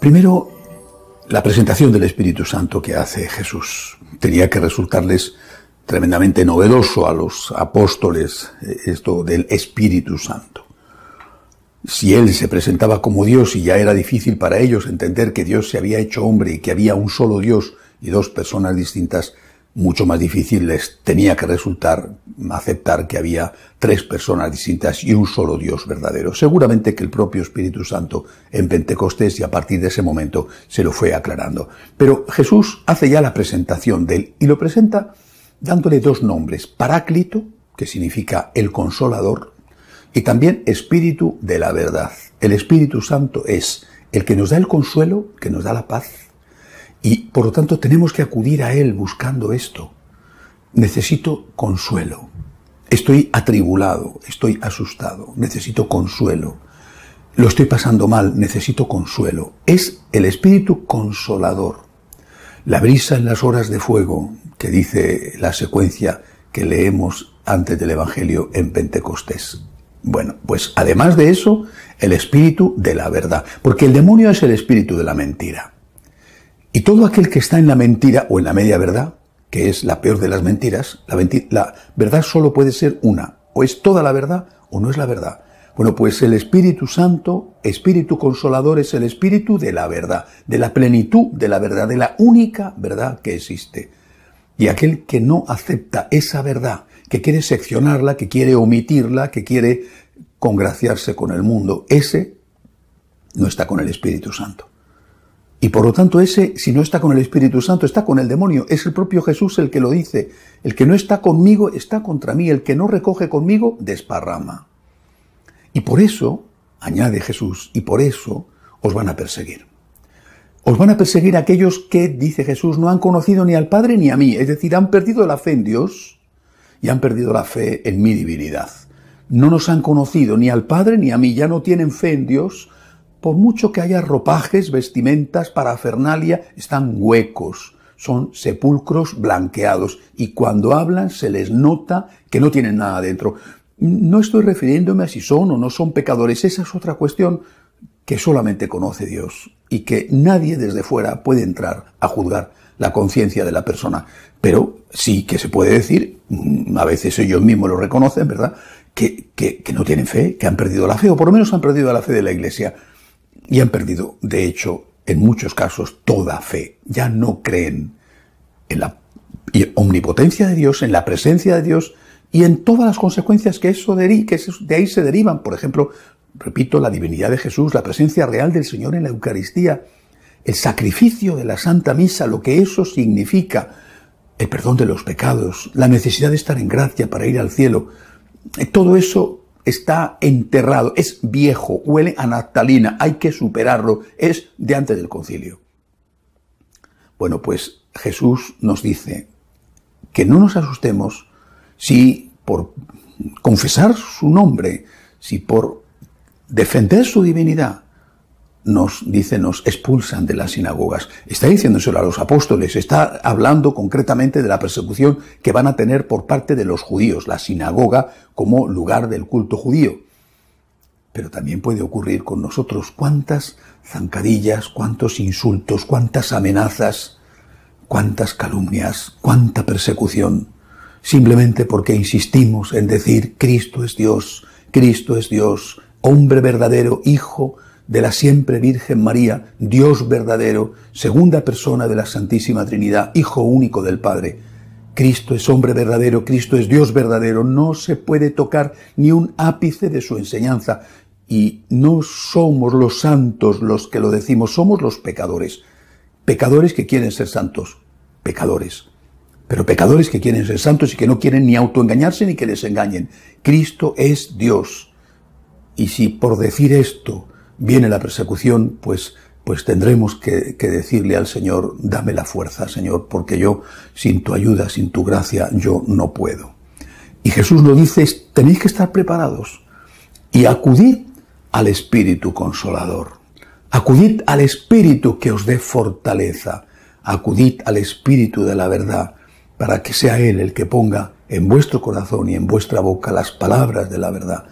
Primero, la presentación del Espíritu Santo que hace Jesús. Tenía que resultarles tremendamente novedoso a los apóstoles eh, esto del Espíritu Santo. Si Él se presentaba como Dios y ya era difícil para ellos entender que Dios se había hecho hombre y que había un solo Dios y dos personas distintas, mucho más difíciles, tenía que resultar aceptar que había tres personas distintas y un solo Dios verdadero. Seguramente que el propio Espíritu Santo en Pentecostés y a partir de ese momento se lo fue aclarando. Pero Jesús hace ya la presentación de él y lo presenta dándole dos nombres, Paráclito, que significa el consolador, y también Espíritu de la verdad. El Espíritu Santo es el que nos da el consuelo, que nos da la paz, y por lo tanto tenemos que acudir a Él buscando esto. Necesito consuelo. Estoy atribulado, estoy asustado, necesito consuelo. Lo estoy pasando mal, necesito consuelo. Es el espíritu consolador. La brisa en las horas de fuego, que dice la secuencia que leemos antes del Evangelio en Pentecostés. Bueno, pues además de eso, el espíritu de la verdad. Porque el demonio es el espíritu de la mentira. Y todo aquel que está en la mentira o en la media verdad, que es la peor de las mentiras, la, verdad solo puede ser una, o es toda la verdad o no es la verdad. Bueno, pues el Espíritu Santo, Espíritu Consolador, es el Espíritu de la verdad, de la plenitud de la verdad, de la única verdad que existe. Y aquel que no acepta esa verdad, que quiere seccionarla, que quiere omitirla, que quiere congraciarse con el mundo, ese no está con el Espíritu Santo. Y por lo tanto ese, si no está con el Espíritu Santo, está con el demonio. Es el propio Jesús el que lo dice. El que no está conmigo está contra mí. El que no recoge conmigo desparrama. Y por eso, añade Jesús, y por eso os van a perseguir. Os van a perseguir aquellos que, dice Jesús, no han conocido ni al Padre ni a mí. Es decir, han perdido la fe en Dios y han perdido la fe en mi divinidad. No nos han conocido ni al Padre ni a mí. Ya no tienen fe en Dios por mucho que haya ropajes, vestimentas, parafernalia, están huecos, son sepulcros blanqueados y cuando hablan se les nota que no tienen nada dentro. No estoy refiriéndome a si son o no son pecadores, esa es otra cuestión que solamente conoce Dios y que nadie desde fuera puede entrar a juzgar la conciencia de la persona. Pero sí que se puede decir, mm, a veces ellos mismos lo reconocen, ¿verdad? Que, que, no tienen fe, que han perdido la fe, o por lo menos han perdido la fe de la Iglesia y han perdido, de hecho, en muchos casos, toda fe. Ya no creen en la omnipotencia de Dios, en la presencia de Dios y en todas las consecuencias que, eso de ahí se derivan. Por ejemplo, repito, la divinidad de Jesús, la presencia real del Señor en la Eucaristía, el sacrificio de la Santa Misa, lo que eso significa, el perdón de los pecados, la necesidad de estar en gracia para ir al cielo, eh, todo eso está enterrado, es viejo, huele a natalina, hay que superarlo, es de antes del concilio. Bueno, pues Jesús nos dice que no nos asustemos si por confesar su nombre, si por defender su divinidad, nos, dice, nos expulsan de las sinagogas. Está diciéndoselo a los apóstoles, está hablando concretamente de la persecución que van a tener por parte de los judíos, la sinagoga como lugar del culto judío. Pero también puede ocurrir con nosotros cuántas zancadillas, cuántos insultos, cuántas amenazas, cuántas calumnias, cuánta persecución, simplemente porque insistimos en decir Cristo es Dios, Cristo es Dios, hombre verdadero, hijo, de la siempre Virgen María, Dios verdadero, segunda persona de la Santísima Trinidad, Hijo único del Padre. Cristo es hombre verdadero, Cristo es Dios verdadero, no se puede tocar ni un ápice de su enseñanza. Y no somos los santos los que lo decimos, somos los pecadores. Pecadores que quieren ser santos, pecadores. Pero pecadores que quieren ser santos y que no quieren ni autoengañarse ni que les engañen. Cristo es Dios. Y si por decir esto viene la persecución, pues, pues tendremos que, que decirle al Señor, dame la fuerza, Señor, porque yo, sin tu ayuda, sin tu gracia, yo no puedo. Y Jesús lo dice, tenéis que estar preparados y acudid al Espíritu Consolador. Acudid al Espíritu que os dé fortaleza. Acudid al Espíritu de la verdad para que sea Él el que ponga en vuestro corazón y en vuestra boca las palabras de la verdad.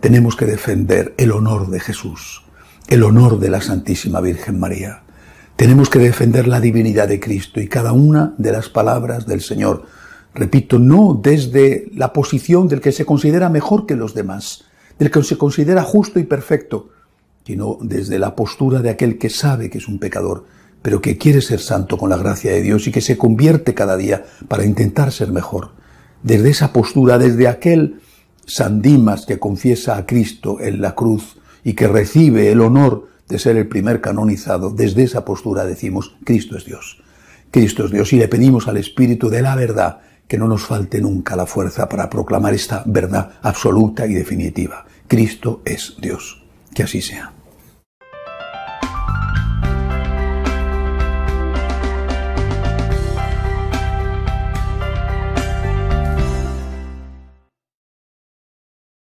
Tenemos que defender el honor de Jesús el honor de la Santísima Virgen María. Tenemos que defender la divinidad de Cristo y cada una de las palabras del Señor. Repito, no desde la posición del que se considera mejor que los demás, del que se considera justo y perfecto, sino desde la postura de aquel que sabe que es un pecador, pero que quiere ser santo con la gracia de Dios y que se convierte cada día para intentar ser mejor. Desde esa postura, desde aquel Sandimas que confiesa a Cristo en la cruz, y que recibe el honor de ser el primer canonizado, desde esa postura decimos, Cristo es Dios. Cristo es Dios y le pedimos al Espíritu de la verdad que no nos falte nunca la fuerza para proclamar esta verdad absoluta y definitiva. Cristo es Dios. Que así sea.